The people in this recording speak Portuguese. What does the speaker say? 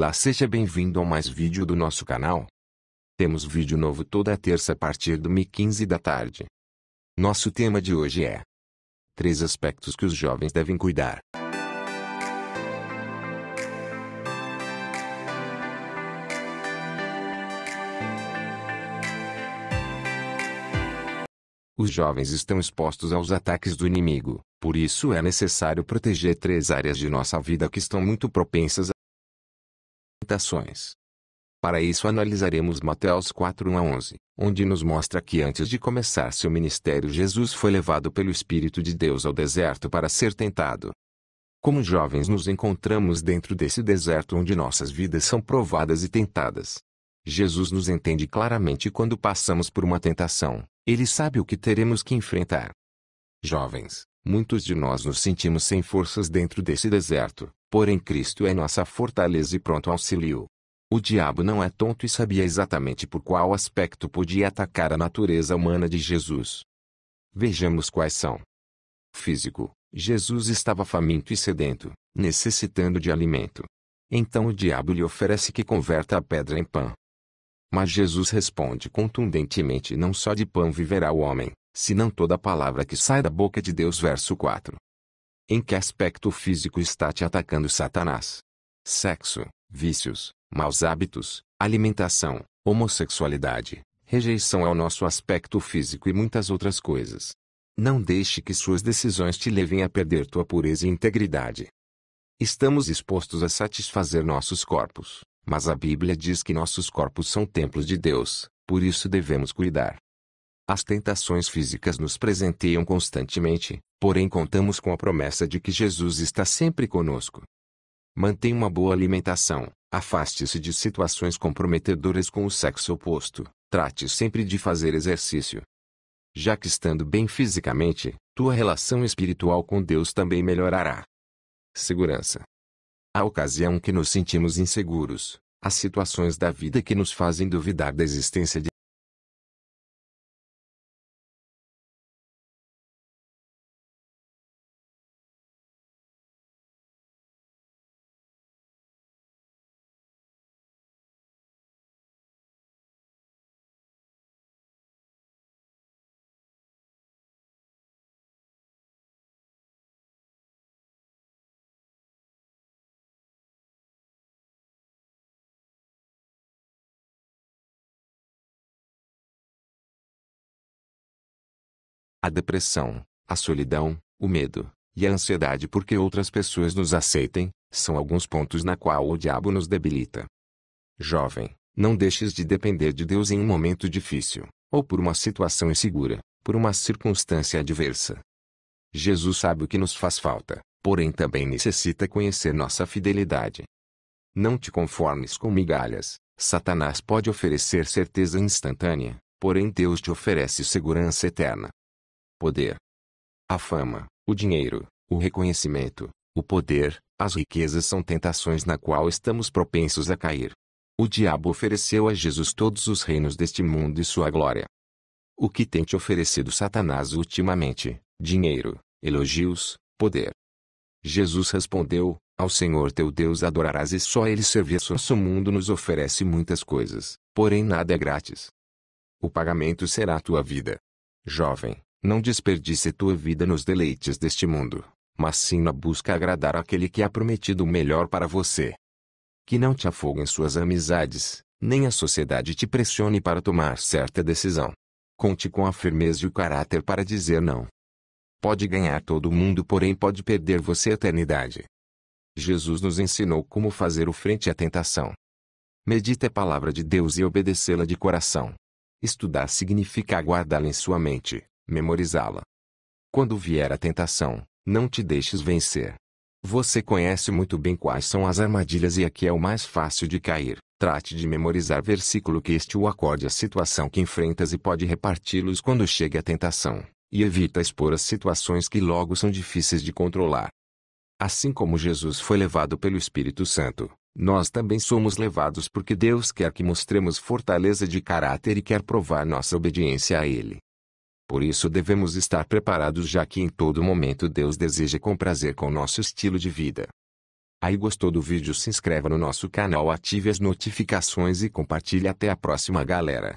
Olá, seja bem-vindo a mais vídeo do nosso canal. Temos vídeo novo toda terça a partir do Mi 15 da tarde. Nosso tema de hoje é Três aspectos que os jovens devem cuidar. Os jovens estão expostos aos ataques do inimigo, por isso é necessário proteger três áreas de nossa vida que estão muito propensas tentações. Para isso analisaremos Mateus 4 1 a 11, onde nos mostra que antes de começar seu ministério Jesus foi levado pelo Espírito de Deus ao deserto para ser tentado. Como jovens nos encontramos dentro desse deserto onde nossas vidas são provadas e tentadas. Jesus nos entende claramente quando passamos por uma tentação, ele sabe o que teremos que enfrentar. Jovens, Muitos de nós nos sentimos sem forças dentro desse deserto, porém Cristo é nossa fortaleza e pronto auxílio. O diabo não é tonto e sabia exatamente por qual aspecto podia atacar a natureza humana de Jesus. Vejamos quais são. Físico: Jesus estava faminto e sedento, necessitando de alimento. Então o diabo lhe oferece que converta a pedra em pão. Mas Jesus responde contundentemente: Não só de pão viverá o homem, senão toda palavra que sai da boca de Deus. Verso 4. Em que aspecto físico está te atacando Satanás? Sexo, vícios, maus hábitos, alimentação, homossexualidade, rejeição ao é nosso aspecto físico e muitas outras coisas. Não deixe que suas decisões te levem a perder tua pureza e integridade. Estamos expostos a satisfazer nossos corpos, mas a Bíblia diz que nossos corpos são templos de Deus, por isso devemos cuidar. As tentações físicas nos presenteiam constantemente, porém contamos com a promessa de que Jesus está sempre conosco. Mantenha uma boa alimentação, afaste-se de situações comprometedoras com o sexo oposto, trate sempre de fazer exercício. Já que estando bem fisicamente, tua relação espiritual com Deus também melhorará. Segurança. A ocasião que nos sentimos inseguros, as situações da vida que nos fazem duvidar da existência de a depressão, a solidão, o medo e a ansiedade porque outras pessoas nos aceitem, são alguns pontos na qual o diabo nos debilita. Jovem, não deixes de depender de Deus em um momento difícil, ou por uma situação insegura, por uma circunstância adversa. Jesus sabe o que nos faz falta, porém também necessita conhecer nossa fidelidade. Não te conformes com migalhas. Satanás pode oferecer certeza instantânea, porém Deus te oferece segurança eterna poder. A fama, o dinheiro, o reconhecimento, o poder, as riquezas são tentações na qual estamos propensos a cair. O diabo ofereceu a Jesus todos os reinos deste mundo e sua glória. O que tem te oferecido Satanás ultimamente? Dinheiro, elogios, poder. Jesus respondeu: Ao Senhor teu Deus adorarás e só Ele servirás. Nosso mundo nos oferece muitas coisas, porém nada é grátis. O pagamento será a tua vida. Jovem, não desperdice tua vida nos deleites deste mundo, mas sim na busca agradar aquele que há prometido o melhor para você. Que não te afoguem suas amizades, nem a sociedade te pressione para tomar certa decisão. Conte com a firmeza e o caráter para dizer não. Pode ganhar todo mundo, porém pode perder você a eternidade. Jesus nos ensinou como fazer o frente à tentação. Medita a palavra de Deus e obedecê-la de coração. Estudar significa guardá-la em sua mente, memorizá-la. Quando vier a tentação, não te deixes vencer. Você conhece muito bem quais são as armadilhas e aqui é o mais fácil de cair. Trate de memorizar versículo que este o acorde à situação que enfrentas e pode reparti-los quando chegue a tentação, e evita expor as situações que logo são difíceis de controlar. Assim como Jesus foi levado pelo Espírito Santo, nós também somos levados porque Deus quer que mostremos fortaleza de caráter e quer provar nossa obediência a Ele. Por isso devemos estar preparados, já que em todo momento Deus deseja com prazer com nosso estilo de vida. Aí gostou do vídeo? Se inscreva no nosso canal, ative as notificações e compartilhe. Até a próxima, galera.